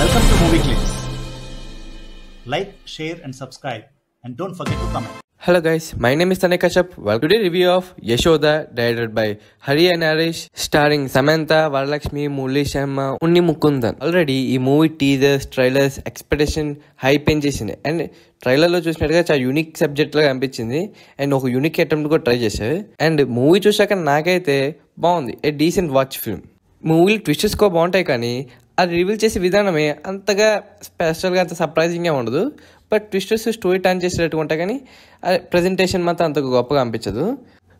Welcome to movie clips like share and subscribe and don't forget to comment hello guys my name is Tanay Kashyap. Welcome to review of Yashoda directed by Hari and Harish starring Samantha Varalakshmi Murali Sharma Unni Mukundan already ఈ movie teasers trailers expectation hype ఏం చేసింది and ట్రైలర్లో చూసినట్టుగా చాలా unique subject లాగా అనిపించింది and ఒక unique attempt కూడా ట్రై చేశారు అండ్ మూవీ చూశాక నాకైతే బాగుంది ఏ డీసెంట్ వాచ్ ఫిల్మ్ మూవీలు ట్విస్టెస్ కూడా బాగుంటాయి కానీ అది రివీల్ చేసే విధానమే అంతగా స్పెషల్గా అంత సర్ప్రైజింగ్గా ఉండదు బట్ ట్విస్టర్స్ స్టోరీ టర్న్ చేసేటట్టు ఉంటాయి కానీ ప్రజెంటేషన్ మాత్రం అంత గొప్పగా అనిపించదు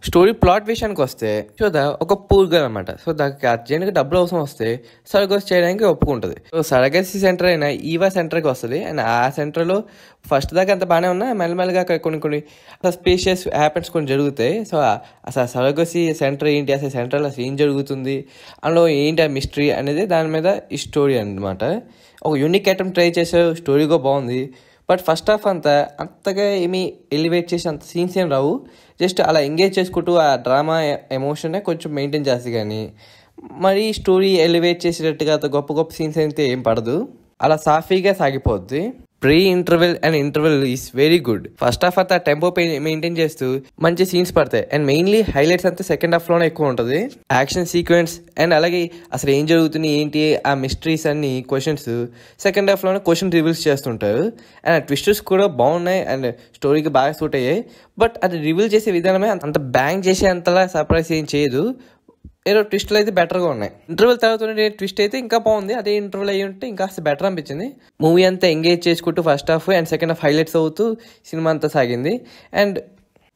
స్టోరీ ప్లాట్ విషయానికి వస్తే చూద్దా ఒక పూర్ గర్ల్ అనమాట సో దానికి అర్జెంట్గా డబ్బులు అవసరం వస్తే సరగస్ చేయడానికి ఒప్పుకుంటుంది సో సరగస్ సెంటర్ అయినా ఈవా సెంటర్కి వస్తుంది అండ్ ఆ సెంటర్లో ఫస్ట్ దాకా అంత బాగానే ఉన్నా మెల్లమెల్లగా అక్కడ కొన్ని కొన్ని స్పేషియస్ హ్యాపెన్స్ కొన్ని జరుగుతాయి సో అసలు సరగసి సెంటర్ ఏంటి అసలు సెంటర్లో ఏం జరుగుతుంది అందులో ఏంటి ఆ మిస్టరీ అనేది దాని మీద ఈ స్టోరీ అనమాట ఒక యూనిక్ ఐటమ్ ట్రై చేసే స్టోరీగా బాగుంది బట్ ఫస్ట్ హాఫ్ అంతా అంతగా ఏమీ ఎలివేట్ చేసి అంత సీన్స్ ఏం రావు జస్ట్ అలా ఎంగేజ్ చేసుకుంటూ ఆ డ్రామా ఎమోషనే కొంచెం మెయింటైన్ చేస్తే కానీ మరి స్టోరీ ఎలివేట్ చేసేటట్టుగా గొప్ప గొప్ప సీన్స్ అయితే ఏం పడదు అలా సాఫీగా సాగిపోద్ది pre interval and interval is very good first half అంతా టెంపో మెయింటైన్ చేస్తూ మంచి సీన్స్ పడతాయి అండ్ మెయిన్లీ హైలైట్స్ అంతా సెకండ్ హాఫ్ లోనే ఎక్కువ ఉంటుంది యాక్షన్ సీక్వెన్స్ అండ్ అలాగే అసలు ఏం జరుగుతుంది ఏంటి ఆ మిస్టరీస్ అన్ని క్వశ్చన్స్ సెకండ్ హాఫ్ లోనే క్వశ్చన్ రివీల్స్ చేస్తుంటారు అండ్ ఆ ట్విస్టర్స్ కూడా బాగున్నాయి అండ్ స్టోరీకి బాగా సూట్ అయ్యాయి బట్ అది రివీల్ చేసే విధానమే అంత బ్యాంగ్ చేసే అంతలా సర్ప్రైజ్ ఏం చేయదు ఏదో ట్విస్ట్లు అయితే బెటర్గా ఉన్నాయి ఇంటర్వెల్ తర్వాత ట్విస్ట్ అయితే ఇంకా బాగుంది అదే ఇంటర్వెల్ అయ్యి ఉంటే ఇంకా బెటర్ అనిపించింది మూవీ అంతా ఎంగేజ్ చేసుకుంటూ first half and second half highlights అవుతూ సినిమా అంతా సాగింది అండ్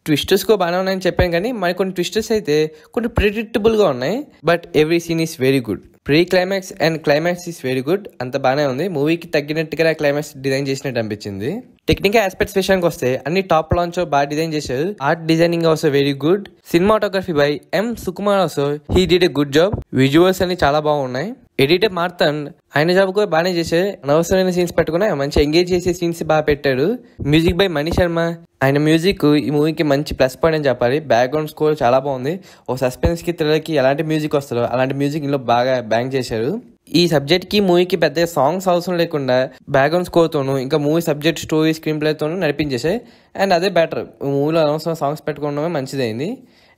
ట్విస్టర్స్కో బాగానే ఉన్నాయని చెప్పాను కానీ మరి కొన్ని ట్విస్టర్స్ అయితే కొన్ని ప్రిడిక్టబుల్గా ఉన్నాయి but every scene is very good pre climax and climax is very good అంత బాగానే ఉంది మూవీకి తగ్గినట్టుగా క్లైమాక్స్ డిజైన్ చేసినట్టు అనిపించింది టెక్నికల్ ఆస్పెక్ట్స్ విషయానికి వస్తే అన్ని టాప్ లాంచ్ బాగా డిజైన్ చేశారు art designing also very good cinematography by M Sukumar also he did a good job visuals అన్ని చాలా బాగున్నాయి ఎడిట్ మార్తన్ ఆయన జాబ్ కూడా బాగానే చేసే అనవసరమైన సీన్స్ పెట్టుకుని మంచి ఎంగేజ్ చేసే సీన్స్ బాగా పెట్టాడు మ్యూజిక్ బై మణి శర్మ ఆయన మ్యూజిక్ ఈ మూవీకి మంచి ప్లస్ పాయింట్ అని చెప్పాలి బ్యాక్గ్రౌండ్ స్కోర్ చాలా బాగుంది ఓ సస్పెన్స్కి థ్రిల్లర్కి ఎలాంటి మ్యూజిక్ వస్తారో అలాంటి మ్యూజిక్ ఇందులో బాగా బ్యాంక్ చేశారు ఈ సబ్జెక్ట్కి మూవీకి పెద్ద సాంగ్స్ అవసరం లేకుండా బ్యాక్గ్రౌండ్ స్కోర్తోనూ ఇంకా మూవీ సబ్జెక్ట్ స్టోరీ స్క్రీన్ ప్లేతోనూ నడిపించేసాయి అండ్ అదే బెటర్ మూవీలో అనవసరం సాంగ్స్ పెట్టుకోవడమే మంచిదైంది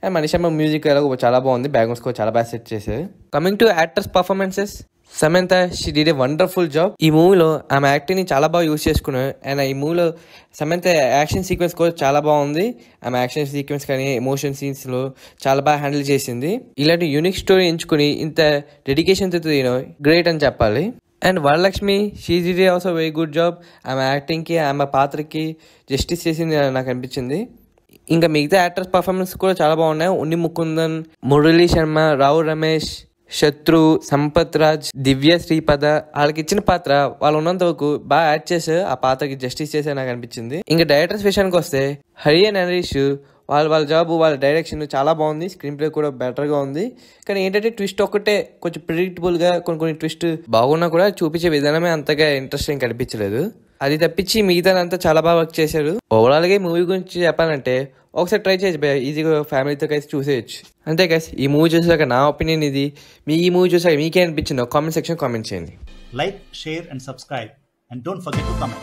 అండ్ మనిషమ్మ మ్యూజిక్ ఎలా చాలా బాగుంది బ్యాగ్రౌండ్ స్కోర్ చాలా బాగా సెట్ చేసేది coming to actors performances Samantha she did a wonderful job ఈ మూవీలో ఆమె యాక్టింగ్ని చాలా బాగా యూస్ చేసుకున్నాను అండ్ ఈ మూవీలో సమంత యాక్షన్ సీక్వెన్స్ కూడా చాలా బాగుంది ఆమె యాక్షన్ సీక్వెన్స్ కానీ ఎమోషన్ సీన్స్లో చాలా బాగా హ్యాండిల్ చేసింది ఇలాంటి యూనిక్ స్టోరీ ఎంచుకుని ఇంత డెడికేషన్తో తీయడం గ్రేట్ అని చెప్పాలి and Varalakshmi she did also very good job ఆమె యాక్టింగ్కి ఆమె పాత్రకి జస్టిస్ చేసింది నాకు అనిపించింది ఇంకా మిగతా యాక్టర్స్ పర్ఫార్మెన్స్ కూడా చాలా బాగున్నాయి ఉన్ని ముకుందన్ మురళీ శర్మ రావు రమేష్ శత్రు సంపత్ రాజ్ దివ్య శ్రీపద వాళ్ళకి ఇచ్చిన పాత్ర వాళ్ళు ఉన్నంత వరకు బాగా యాడ్ చేసి ఆ పాత్రకి జస్టిస్ చేసే నాకు అనిపించింది ఇంకా డైరెక్టర్స్ విషయానికి వస్తే హరి అండ్ హరీష్ వాళ్ళ వాళ్ళ జాబ్ వాళ్ళ డైరెక్షన్ చాలా బాగుంది స్క్రీన్ ప్లే కూడా బెటర్గా ఉంది కానీ ఏంటంటే ట్విస్ట్ ఒక్కటే కొంచెం ప్రిడిక్టబుల్గా కొన్ని కొన్ని ట్విస్ట్ బాగున్నా కూడా చూపించే విధానమే అంతగా ఇంట్రెస్టింగ్ కనిపించలేదు అది తప్పించి అంతా చాలా బాగా వర్క్ చేశాడు ఓవరాల్గా ఈ మూవీ గురించి చెప్పాలంటే ఒకసారి ట్రై చేయొచ్చు భయ ఈజీగా ఫ్యామిలీతో కలిసి చూసేయచ్చు అంతే గైస్ ఈ మూవీ చూసాక నా ఒపీనియన్ ఇది మీ ఈ మూవీ చూసాక మీకే అనిపించిందో కామెంట్ సెక్షన్ కామెంట్ చేయండి like share and subscribe and don't forget to comment